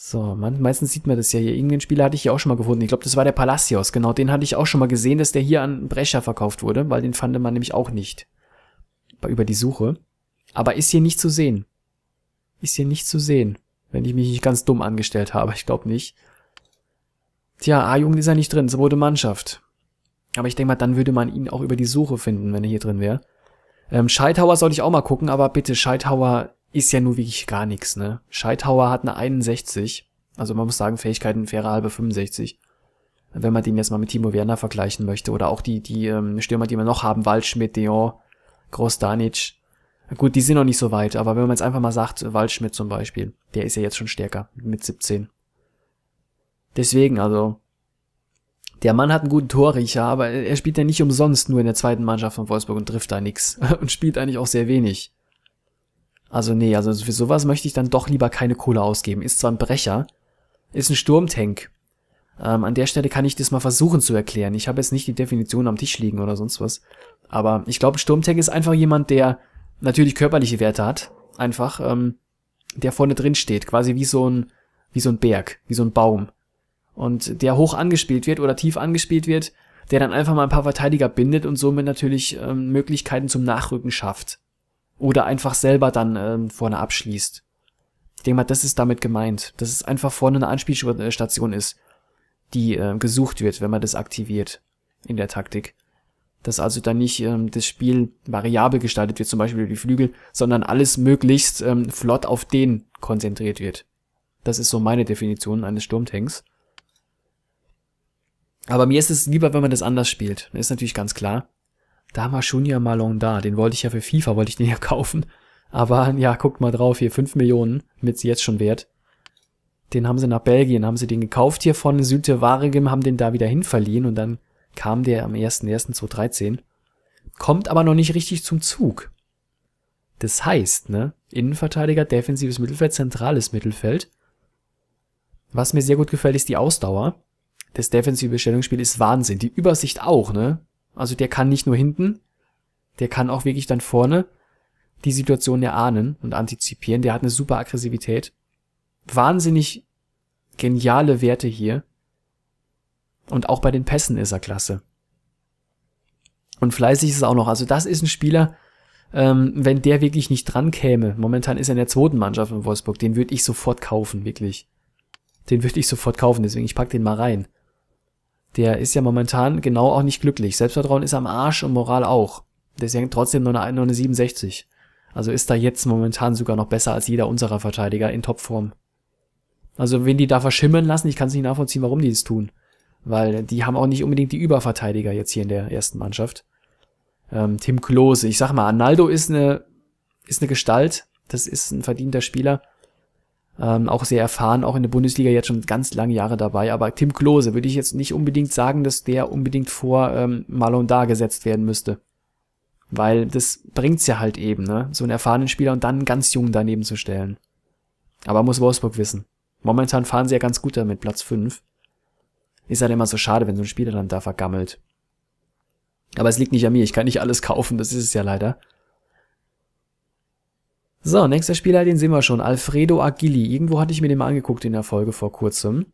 So, man, meistens sieht man das ja hier. Irgendeinen Spieler hatte ich hier auch schon mal gefunden. Ich glaube, das war der Palacios. Genau, den hatte ich auch schon mal gesehen, dass der hier an Brecher verkauft wurde, weil den fand man nämlich auch nicht. Über die Suche. Aber ist hier nicht zu sehen. Ist hier nicht zu sehen. Wenn ich mich nicht ganz dumm angestellt habe. Ich glaube nicht. Tja, A-Jugend ist ja nicht drin. wurde Mannschaft. Aber ich denke mal, dann würde man ihn auch über die Suche finden, wenn er hier drin wäre. Ähm, Scheithauer sollte ich auch mal gucken, aber bitte, Scheithauer ist ja nur wirklich gar nichts, ne? Scheithauer hat eine 61, also man muss sagen, Fähigkeiten fairer halbe 65. Wenn man den jetzt mal mit Timo Werner vergleichen möchte, oder auch die, die ähm, Stürmer, die wir noch haben, Waldschmidt, Deon, Großdanic. Gut, die sind noch nicht so weit, aber wenn man jetzt einfach mal sagt, Waldschmidt zum Beispiel, der ist ja jetzt schon stärker mit 17. Deswegen, also, der Mann hat einen guten Torriecher, aber er spielt ja nicht umsonst nur in der zweiten Mannschaft von Wolfsburg und trifft da nix und spielt eigentlich auch sehr wenig. Also nee, also für sowas möchte ich dann doch lieber keine Kohle ausgeben. Ist zwar ein Brecher, ist ein Sturmtank. Ähm, an der Stelle kann ich das mal versuchen zu erklären. Ich habe jetzt nicht die Definition am Tisch liegen oder sonst was. Aber ich glaube, Sturmtank ist einfach jemand, der natürlich körperliche Werte hat. Einfach, ähm, der vorne drin steht, quasi wie so ein, wie so ein Berg, wie so ein Baum. Und der hoch angespielt wird oder tief angespielt wird, der dann einfach mal ein paar Verteidiger bindet und somit natürlich ähm, Möglichkeiten zum Nachrücken schafft oder einfach selber dann ähm, vorne abschließt. Ich denke mal, das ist damit gemeint, dass es einfach vorne eine Anspielstation ist, die äh, gesucht wird, wenn man das aktiviert in der Taktik. Dass also dann nicht ähm, das Spiel variabel gestaltet wird, zum Beispiel über die Flügel, sondern alles möglichst ähm, flott auf den konzentriert wird. Das ist so meine Definition eines Sturmtanks. Aber mir ist es lieber, wenn man das anders spielt. ist natürlich ganz klar. Da war Shunya Malong da. Den wollte ich ja für FIFA, wollte ich den ja kaufen. Aber ja, guckt mal drauf, hier 5 Millionen, mit jetzt schon wert. Den haben sie nach Belgien, haben sie den gekauft hier von Waregem, haben den da wieder hinverliehen und dann kam der am 1.1.2013. Kommt aber noch nicht richtig zum Zug. Das heißt, ne, Innenverteidiger, defensives Mittelfeld, zentrales Mittelfeld. Was mir sehr gut gefällt, ist die Ausdauer. Das defensive Stellungsspiel ist Wahnsinn. Die Übersicht auch, ne? Also der kann nicht nur hinten, der kann auch wirklich dann vorne die Situation erahnen und antizipieren. Der hat eine super Aggressivität. Wahnsinnig geniale Werte hier. Und auch bei den Pässen ist er klasse. Und fleißig ist er auch noch. Also das ist ein Spieler, ähm, wenn der wirklich nicht dran käme. Momentan ist er in der zweiten Mannschaft in Wolfsburg. Den würde ich sofort kaufen, wirklich. Den würde ich sofort kaufen. Deswegen, ich pack den mal rein der ist ja momentan genau auch nicht glücklich. Selbstvertrauen ist am Arsch und Moral auch. Deswegen trotzdem nur eine, nur eine 67. Also ist da jetzt momentan sogar noch besser als jeder unserer Verteidiger in Topform. Also wenn die da verschimmeln lassen, ich kann es nicht nachvollziehen, warum die das tun. Weil die haben auch nicht unbedingt die Überverteidiger jetzt hier in der ersten Mannschaft. Ähm, Tim Klose, ich sag mal, Arnaldo ist eine, ist eine Gestalt, das ist ein verdienter Spieler. Ähm, auch sehr erfahren, auch in der Bundesliga jetzt schon ganz lange Jahre dabei. Aber Tim Klose würde ich jetzt nicht unbedingt sagen, dass der unbedingt vor ähm, Malon da gesetzt werden müsste. Weil das bringt's ja halt eben, ne? So einen erfahrenen Spieler und dann ganz jungen daneben zu stellen. Aber muss Wolfsburg wissen. Momentan fahren sie ja ganz gut damit, Platz 5. Ist halt immer so schade, wenn so ein Spieler dann da vergammelt. Aber es liegt nicht an mir, ich kann nicht alles kaufen, das ist es ja leider. So, nächster Spieler, den sehen wir schon. Alfredo Agili. Irgendwo hatte ich mir den mal angeguckt in der Folge vor kurzem.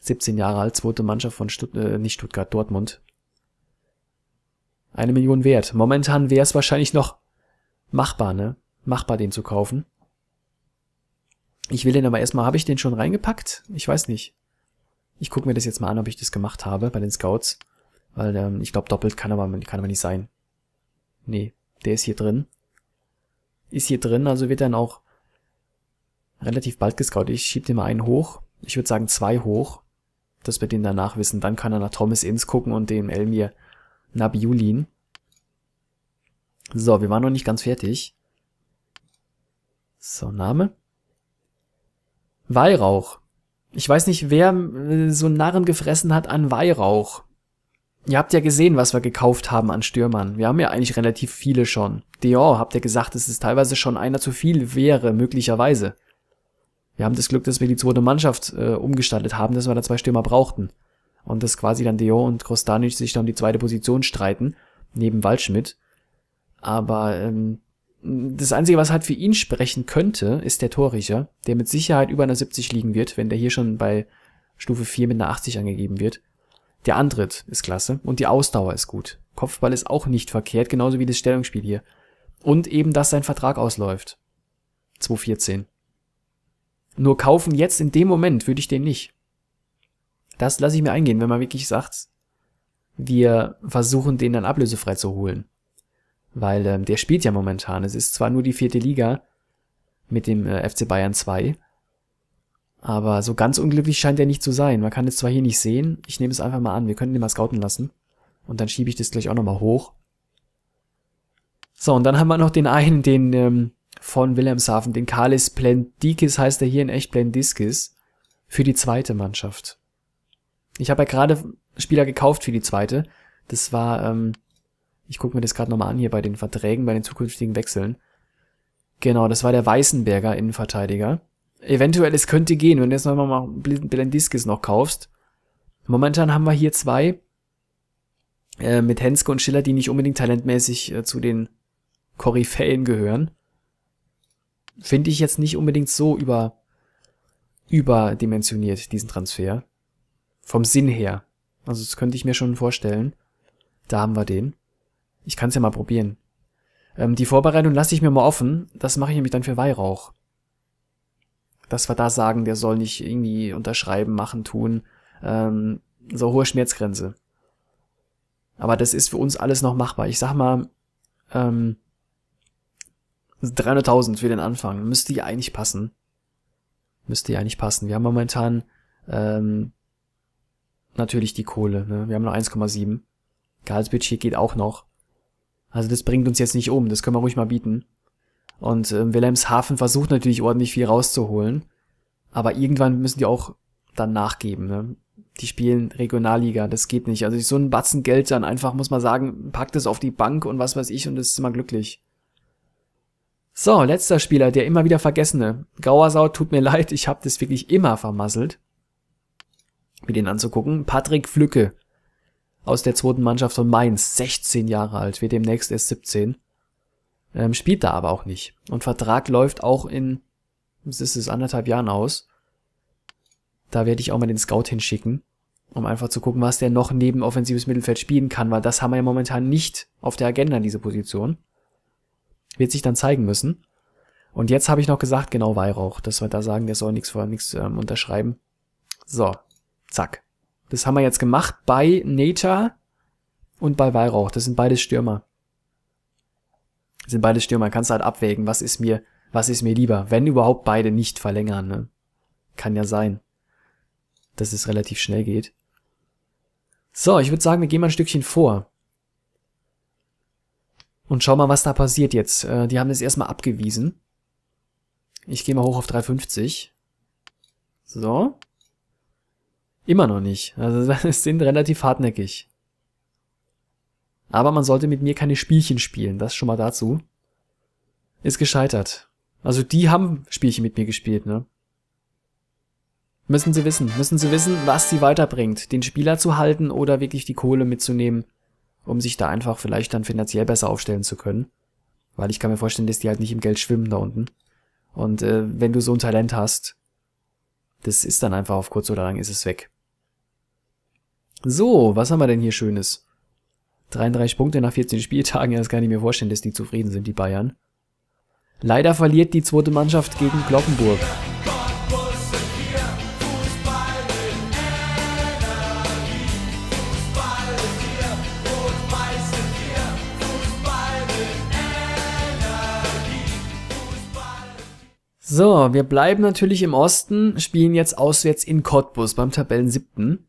17 Jahre alt, zweite Mannschaft von Stutt äh, nicht Stuttgart, Dortmund. Eine Million wert. Momentan wäre es wahrscheinlich noch machbar, ne? Machbar, den zu kaufen. Ich will den aber erstmal, habe ich den schon reingepackt? Ich weiß nicht. Ich gucke mir das jetzt mal an, ob ich das gemacht habe bei den Scouts. Weil ähm, ich glaube, doppelt kann aber, kann aber nicht sein. Nee, der ist hier drin ist hier drin, also wird dann auch relativ bald gescoutet. Ich schieb den mal einen hoch. Ich würde sagen zwei hoch, dass wir den danach wissen. Dann kann er nach Thomas Inns gucken und dem Elmir Nabiulin. So, wir waren noch nicht ganz fertig. So, Name. Weihrauch. Ich weiß nicht, wer äh, so einen Narren gefressen hat an Weihrauch. Ihr habt ja gesehen, was wir gekauft haben an Stürmern. Wir haben ja eigentlich relativ viele schon. Dior habt ihr gesagt, dass es teilweise schon einer zu viel wäre, möglicherweise. Wir haben das Glück, dass wir die zweite Mannschaft äh, umgestaltet haben, dass wir da zwei Stürmer brauchten. Und dass quasi dann Dior und Krostanic sich dann um die zweite Position streiten, neben Waldschmidt. Aber ähm, das Einzige, was halt für ihn sprechen könnte, ist der Torriecher, der mit Sicherheit über einer 70 liegen wird, wenn der hier schon bei Stufe 4 mit einer 80 angegeben wird. Der Antritt ist klasse und die Ausdauer ist gut. Kopfball ist auch nicht verkehrt, genauso wie das Stellungsspiel hier. Und eben, dass sein Vertrag ausläuft. 214. Nur kaufen jetzt in dem Moment würde ich den nicht. Das lasse ich mir eingehen, wenn man wirklich sagt, wir versuchen den dann ablösefrei zu holen. Weil ähm, der spielt ja momentan. Es ist zwar nur die vierte Liga mit dem äh, FC Bayern 2, aber so ganz unglücklich scheint er nicht zu sein. Man kann es zwar hier nicht sehen, ich nehme es einfach mal an. Wir könnten ihn mal scouten lassen. Und dann schiebe ich das gleich auch nochmal hoch. So, und dann haben wir noch den einen, den ähm, von Wilhelmshaven, den Kalis Plendikis heißt er hier in echt Plendiskis, für die zweite Mannschaft. Ich habe ja gerade Spieler gekauft für die zweite. Das war, ähm, ich gucke mir das gerade nochmal an hier bei den Verträgen, bei den zukünftigen Wechseln. Genau, das war der Weißenberger Innenverteidiger. Eventuell, es könnte gehen, wenn du jetzt noch mal Blendiskis noch kaufst. Momentan haben wir hier zwei äh, mit Henske und Schiller, die nicht unbedingt talentmäßig äh, zu den Koryphäen gehören. Finde ich jetzt nicht unbedingt so über, überdimensioniert, diesen Transfer. Vom Sinn her. Also das könnte ich mir schon vorstellen. Da haben wir den. Ich kann es ja mal probieren. Ähm, die Vorbereitung lasse ich mir mal offen. Das mache ich nämlich dann für Weihrauch dass wir da sagen, der soll nicht irgendwie unterschreiben, machen, tun. Ähm, so hohe Schmerzgrenze. Aber das ist für uns alles noch machbar. Ich sag mal, ähm, 300.000 für den Anfang. Müsste ja eigentlich passen. Müsste ja eigentlich passen. Wir haben momentan ähm, natürlich die Kohle. Ne? Wir haben noch 1,7. Gehaltsbudget geht auch noch. Also das bringt uns jetzt nicht um. Das können wir ruhig mal bieten. Und äh, Wilhelmshaven versucht natürlich ordentlich viel rauszuholen. Aber irgendwann müssen die auch dann nachgeben. Ne? Die spielen Regionalliga, das geht nicht. Also so ein Batzen Geld dann einfach, muss man sagen, packt es auf die Bank und was weiß ich und ist immer glücklich. So, letzter Spieler, der immer wieder Vergessene. Gauersau, tut mir leid, ich habe das wirklich immer vermasselt, mir den anzugucken. Patrick Flücke aus der zweiten Mannschaft von Mainz, 16 Jahre alt, wird demnächst erst 17 ähm, spielt da aber auch nicht. Und Vertrag läuft auch in, was ist es, anderthalb Jahren aus. Da werde ich auch mal den Scout hinschicken, um einfach zu gucken, was der noch neben offensives Mittelfeld spielen kann, weil das haben wir ja momentan nicht auf der Agenda, diese Position. Wird sich dann zeigen müssen. Und jetzt habe ich noch gesagt, genau Weihrauch, dass wir da sagen, der soll nichts nichts ähm, unterschreiben. So, zack. Das haben wir jetzt gemacht bei Nature und bei Weihrauch. Das sind beides Stürmer sind beide Stürmer, kannst du halt abwägen, was ist mir, was ist mir lieber, wenn überhaupt beide nicht verlängern, ne? Kann ja sein, dass es relativ schnell geht. So, ich würde sagen, wir gehen mal ein Stückchen vor. Und schau mal, was da passiert jetzt. Äh, die haben das erstmal abgewiesen. Ich gehe mal hoch auf 350. So. Immer noch nicht. Also das sind relativ hartnäckig. Aber man sollte mit mir keine Spielchen spielen, das schon mal dazu. Ist gescheitert. Also die haben Spielchen mit mir gespielt, ne? Müssen sie wissen, müssen sie wissen, was sie weiterbringt. Den Spieler zu halten oder wirklich die Kohle mitzunehmen, um sich da einfach vielleicht dann finanziell besser aufstellen zu können. Weil ich kann mir vorstellen, dass die halt nicht im Geld schwimmen da unten. Und äh, wenn du so ein Talent hast, das ist dann einfach auf kurz oder lang ist es weg. So, was haben wir denn hier Schönes? 33 Punkte nach 14 Spieltagen, ja, das kann ich mir vorstellen, dass die zufrieden sind, die Bayern. Leider verliert die zweite Mannschaft gegen Glockenburg. So, wir bleiben natürlich im Osten, spielen jetzt auswärts in Cottbus beim Tabellen 7.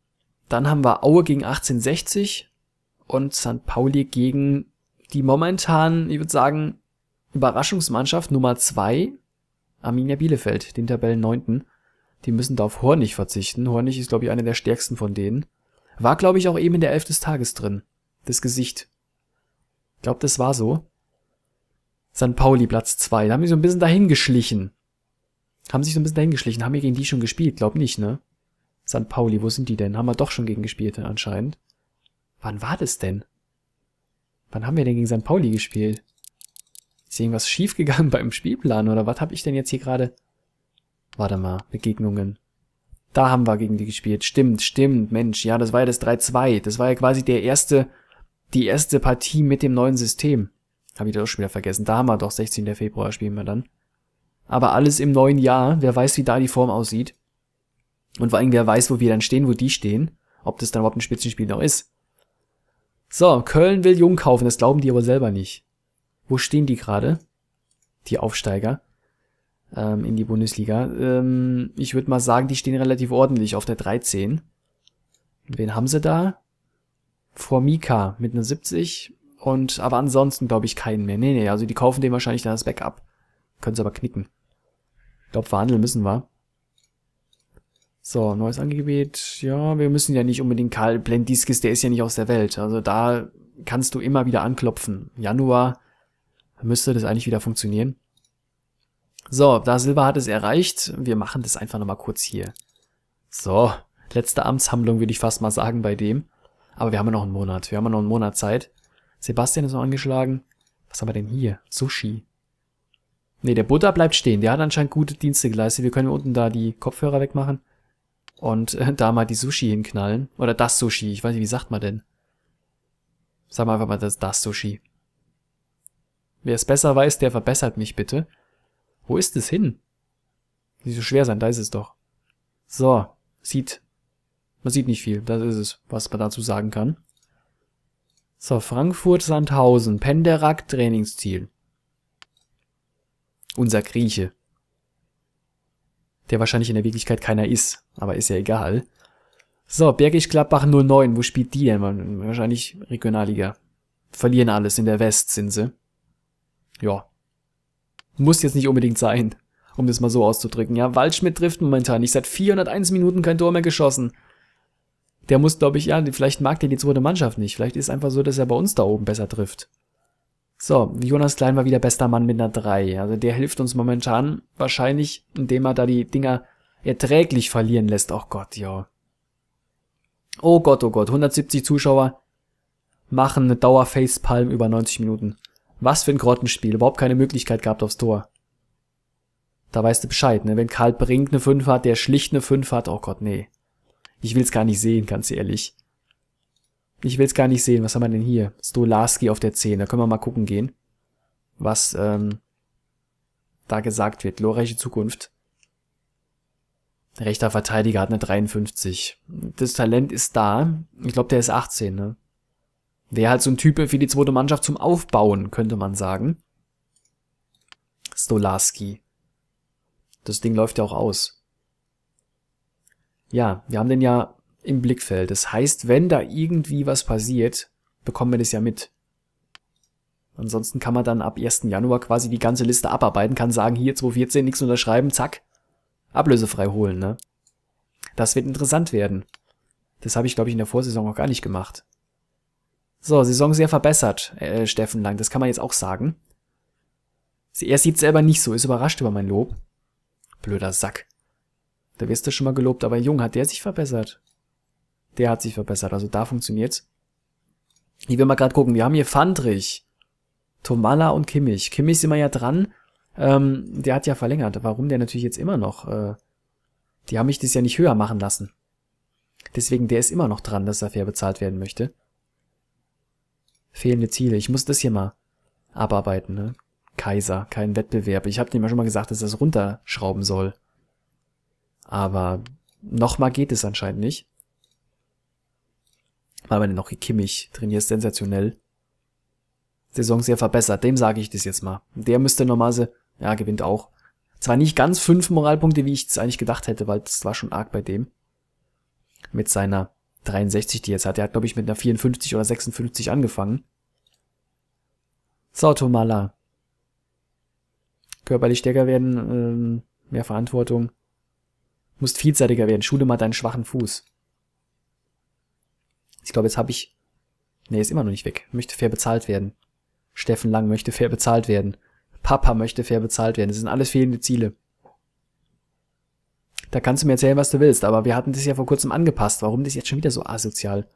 Dann haben wir Aue gegen 1860, und St. Pauli gegen die momentan, ich würde sagen, Überraschungsmannschaft Nummer zwei Arminia Bielefeld, den Tabellenneunten. Die müssen da auf Hornig verzichten. Hornig ist, glaube ich, einer der stärksten von denen. War, glaube ich, auch eben in der Elf des Tages drin. Das Gesicht. Ich glaube, das war so. St. Pauli, Platz zwei Da haben die so ein bisschen dahingeschlichen. Haben sich so ein bisschen dahingeschlichen. Haben wir gegen die schon gespielt? Glaub nicht, ne? St. Pauli, wo sind die denn? Haben wir doch schon gegen gespielt, anscheinend. Wann war das denn? Wann haben wir denn gegen St. Pauli gespielt? Ist irgendwas schiefgegangen beim Spielplan oder was habe ich denn jetzt hier gerade? Warte mal, Begegnungen. Da haben wir gegen die gespielt. Stimmt, stimmt, Mensch. Ja, das war ja das 3-2. Das war ja quasi der erste, die erste Partie mit dem neuen System. Habe ich doch schon wieder vergessen. Da haben wir doch 16. Februar spielen wir dann. Aber alles im neuen Jahr. Wer weiß, wie da die Form aussieht. Und vor allem, wer weiß, wo wir dann stehen, wo die stehen. Ob das dann überhaupt ein Spitzenspiel noch ist. So, Köln will Jung kaufen, das glauben die aber selber nicht. Wo stehen die gerade? Die Aufsteiger ähm, in die Bundesliga. Ähm, ich würde mal sagen, die stehen relativ ordentlich auf der 13. Wen haben sie da? Formica mit einer 70. Und aber ansonsten glaube ich keinen mehr. Nee, nee, also die kaufen dem wahrscheinlich dann das Backup. Können sie aber knicken. Ich glaube, verhandeln müssen wir. So, neues Angegebet. Ja, wir müssen ja nicht unbedingt Karl Blendiskis, der ist ja nicht aus der Welt. Also da kannst du immer wieder anklopfen. Januar müsste das eigentlich wieder funktionieren. So, da Silber hat es erreicht. Wir machen das einfach nochmal kurz hier. So, letzte Amtshandlung würde ich fast mal sagen bei dem. Aber wir haben ja noch einen Monat. Wir haben ja noch einen Monat Zeit. Sebastian ist noch angeschlagen. Was haben wir denn hier? Sushi. Ne, der Butter bleibt stehen. Der hat anscheinend gute Dienste geleistet. Wir können unten da die Kopfhörer wegmachen und äh, da mal die Sushi hinknallen. Oder das Sushi, ich weiß nicht, wie sagt man denn? Sag mal einfach mal das, das Sushi. Wer es besser weiß, der verbessert mich bitte. Wo ist es hin? Nicht so schwer sein, da ist es doch. So, sieht. Man sieht nicht viel, das ist es, was man dazu sagen kann. So, Frankfurt Sandhausen, Penderak Trainingsziel. Unser Grieche der wahrscheinlich in der Wirklichkeit keiner ist, aber ist ja egal. So, Bergisch Gladbach 09, wo spielt die denn? Wahrscheinlich Regionalliga. Verlieren alles, in der West sind sie. Ja. Muss jetzt nicht unbedingt sein, um das mal so auszudrücken. Ja, Waldschmidt trifft momentan nicht, seit 401 Minuten kein Tor mehr geschossen. Der muss, glaube ich, ja, vielleicht mag der die zweite Mannschaft nicht. Vielleicht ist einfach so, dass er bei uns da oben besser trifft. So, Jonas Klein war wieder bester Mann mit einer 3. Also der hilft uns momentan wahrscheinlich, indem er da die Dinger erträglich verlieren lässt. Oh Gott, ja. Oh Gott, oh Gott, 170 Zuschauer machen eine Dauer-Facepalm über 90 Minuten. Was für ein Grottenspiel, überhaupt keine Möglichkeit gehabt aufs Tor. Da weißt du Bescheid, ne? Wenn Karl Brink eine 5 hat, der schlicht eine 5 hat, oh Gott, nee. Ich will's gar nicht sehen, ganz ehrlich. Ich will es gar nicht sehen. Was haben wir denn hier? Stolarski auf der 10. Da können wir mal gucken gehen, was ähm, da gesagt wird. Glorreiche Zukunft. Rechter Verteidiger hat eine 53. Das Talent ist da. Ich glaube, der ist 18, ne? Wäre halt so ein Typ für die zweite Mannschaft zum Aufbauen, könnte man sagen. Stolarski. Das Ding läuft ja auch aus. Ja, wir haben den ja im Blickfeld. Das heißt, wenn da irgendwie was passiert, bekommen wir das ja mit. Ansonsten kann man dann ab 1. Januar quasi die ganze Liste abarbeiten, kann sagen, hier 214, nichts unterschreiben, zack, ablösefrei holen, ne? Das wird interessant werden. Das habe ich, glaube ich, in der Vorsaison auch gar nicht gemacht. So, Saison sehr verbessert, äh, Steffen Lang, das kann man jetzt auch sagen. Er sieht selber nicht so, ist überrascht über mein Lob. Blöder Sack. Da wirst du schon mal gelobt, aber Jung, hat der sich verbessert? der hat sich verbessert. Also da funktioniert's. Ich will mal gerade gucken. Wir haben hier Fandrich, Tomala und Kimmich. Kimmich sind wir ja dran. Ähm, der hat ja verlängert. Warum der natürlich jetzt immer noch? Äh, die haben mich das ja nicht höher machen lassen. Deswegen, der ist immer noch dran, dass er fair bezahlt werden möchte. Fehlende Ziele. Ich muss das hier mal abarbeiten, ne? Kaiser, kein Wettbewerb. Ich habe dem ja schon mal gesagt, dass er das runterschrauben soll. Aber nochmal geht es anscheinend nicht weil man den noch Kimmich trainiert, sensationell. Saison sehr verbessert, dem sage ich das jetzt mal. Der müsste normalerweise, ja, gewinnt auch. Zwar nicht ganz fünf Moralpunkte, wie ich es eigentlich gedacht hätte, weil das war schon arg bei dem. Mit seiner 63, die er jetzt hat. Er hat, glaube ich, mit einer 54 oder 56 angefangen. Sautomala. Körperlich stärker werden, ähm, mehr Verantwortung. Musst vielseitiger werden. Schule mal deinen schwachen Fuß. Ich glaube, jetzt habe ich... Nee, ist immer noch nicht weg. Möchte fair bezahlt werden. Steffen Lang möchte fair bezahlt werden. Papa möchte fair bezahlt werden. Das sind alles fehlende Ziele. Da kannst du mir erzählen, was du willst, aber wir hatten das ja vor kurzem angepasst. Warum das jetzt schon wieder so asozial?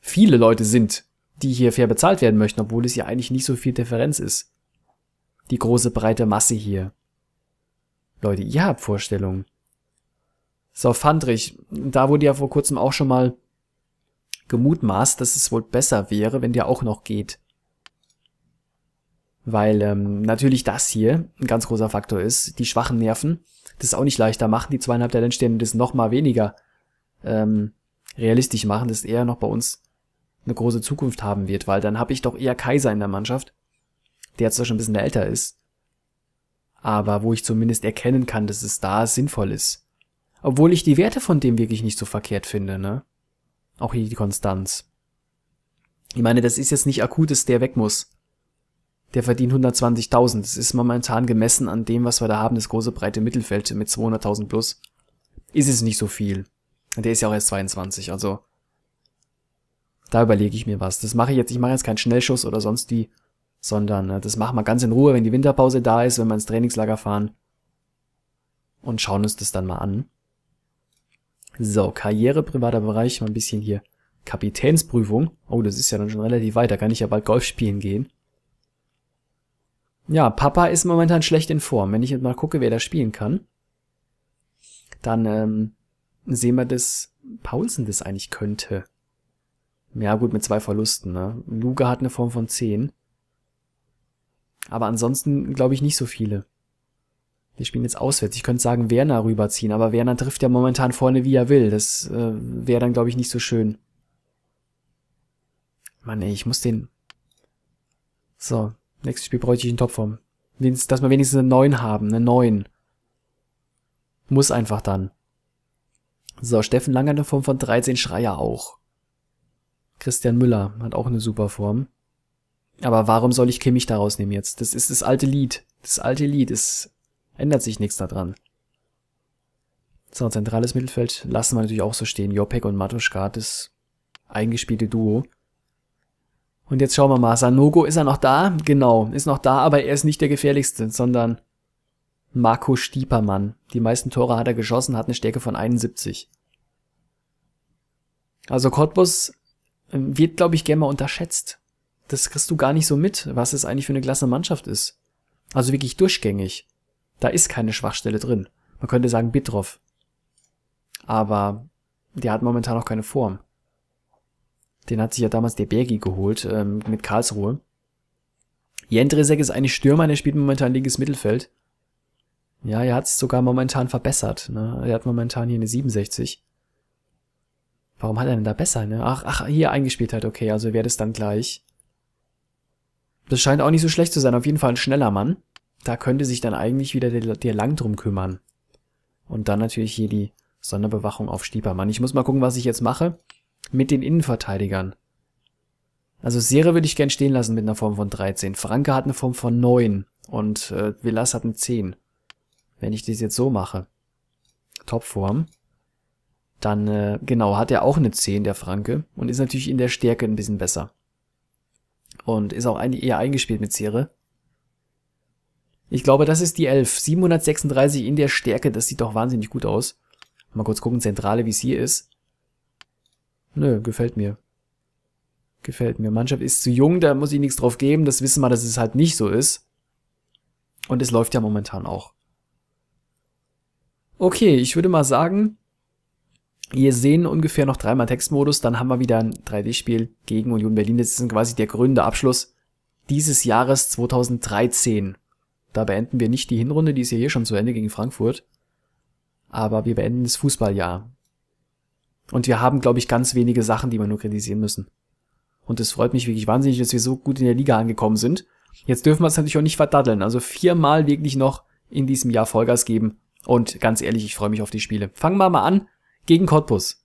Viele Leute sind, die hier fair bezahlt werden möchten, obwohl es ja eigentlich nicht so viel Differenz ist. Die große breite Masse hier. Leute, ihr habt Vorstellungen. So, Fandrich, da wurde ja vor kurzem auch schon mal gemutmaßt, dass es wohl besser wäre, wenn der auch noch geht. Weil ähm, natürlich das hier ein ganz großer Faktor ist, die schwachen Nerven, das auch nicht leichter machen, die zweieinhalb der Sterne das noch mal weniger ähm, realistisch machen, dass er noch bei uns eine große Zukunft haben wird, weil dann habe ich doch eher Kaiser in der Mannschaft, der jetzt zwar schon ein bisschen älter ist, aber wo ich zumindest erkennen kann, dass es da sinnvoll ist. Obwohl ich die Werte von dem wirklich nicht so verkehrt finde, ne? Auch hier die Konstanz. Ich meine, das ist jetzt nicht akut, dass der weg muss. Der verdient 120.000. Das ist momentan gemessen an dem, was wir da haben, das große breite Mittelfeld mit 200.000 plus. Ist es nicht so viel. Der ist ja auch erst 22, also da überlege ich mir was. Das mache ich jetzt, ich mache jetzt keinen Schnellschuss oder sonst wie, sondern äh, das machen wir ganz in Ruhe, wenn die Winterpause da ist, wenn wir ins Trainingslager fahren und schauen uns das dann mal an. So, Karriere, privater Bereich, mal ein bisschen hier. Kapitänsprüfung. Oh, das ist ja dann schon relativ weit, da kann ich ja bald Golf spielen gehen. Ja, Papa ist momentan schlecht in Form. Wenn ich jetzt mal gucke, wer da spielen kann, dann ähm, sehen wir, dass Paulsen das eigentlich könnte. Ja gut, mit zwei Verlusten. Ne? Luga hat eine Form von 10. Aber ansonsten glaube ich nicht so viele. Wir spielen jetzt auswärts. Ich könnte sagen, Werner rüberziehen, aber Werner trifft ja momentan vorne, wie er will. Das äh, wäre dann, glaube ich, nicht so schön. Mann, ey, ich muss den... So, nächstes Spiel bräuchte ich in Topform. Dass wir wenigstens eine 9 haben, eine 9. Muss einfach dann. So, Steffen Langer in der Form von 13 Schreier auch. Christian Müller hat auch eine super Form. Aber warum soll ich Kimmich daraus nehmen jetzt? Das ist das alte Lied. Das alte Lied ist Ändert sich nichts daran. So, zentrales Mittelfeld lassen wir natürlich auch so stehen. Jopek und Matuschka, das eingespielte Duo. Und jetzt schauen wir mal. Sanogo, ist er noch da? Genau, ist noch da, aber er ist nicht der gefährlichste, sondern Marco Stiepermann. Die meisten Tore hat er geschossen, hat eine Stärke von 71. Also Cottbus ähm, wird, glaube ich, gerne mal unterschätzt. Das kriegst du gar nicht so mit, was es eigentlich für eine klasse Mannschaft ist. Also wirklich durchgängig. Da ist keine Schwachstelle drin. Man könnte sagen Bitroff. Aber der hat momentan noch keine Form. Den hat sich ja damals der Bergi geholt ähm, mit Karlsruhe. Jendrisek ist eigentlich Stürmer, der spielt momentan linkes Mittelfeld. Ja, er hat es sogar momentan verbessert. Ne? Er hat momentan hier eine 67. Warum hat er denn da besser? Ne? Ach, ach, hier eingespielt hat. Okay, also wäre das dann gleich. Das scheint auch nicht so schlecht zu sein. Auf jeden Fall ein schneller Mann da könnte sich dann eigentlich wieder der, der Lang drum kümmern. Und dann natürlich hier die Sonderbewachung auf Stiepermann. Ich muss mal gucken, was ich jetzt mache mit den Innenverteidigern. Also Serie würde ich gern stehen lassen mit einer Form von 13. Franke hat eine Form von 9 und äh, Villas hat eine 10. Wenn ich das jetzt so mache, Topform, dann äh, genau, hat er auch eine 10, der Franke, und ist natürlich in der Stärke ein bisschen besser. Und ist auch eigentlich eher eingespielt mit Serie. Ich glaube, das ist die 11. 736 in der Stärke, das sieht doch wahnsinnig gut aus. Mal kurz gucken, Zentrale, wie es hier ist. Nö, gefällt mir. Gefällt mir. Mannschaft ist zu jung, da muss ich nichts drauf geben. Das wissen wir, dass es halt nicht so ist. Und es läuft ja momentan auch. Okay, ich würde mal sagen, wir sehen ungefähr noch dreimal Textmodus, dann haben wir wieder ein 3D-Spiel gegen Union Berlin. Das ist quasi der gründende Abschluss dieses Jahres 2013. Da beenden wir nicht die Hinrunde, die ist ja hier eh schon zu Ende gegen Frankfurt. Aber wir beenden das Fußballjahr. Und wir haben, glaube ich, ganz wenige Sachen, die wir nur kritisieren müssen. Und es freut mich wirklich wahnsinnig, dass wir so gut in der Liga angekommen sind. Jetzt dürfen wir es natürlich auch nicht verdaddeln. Also viermal wirklich noch in diesem Jahr Vollgas geben. Und ganz ehrlich, ich freue mich auf die Spiele. Fangen wir mal an gegen Cottbus.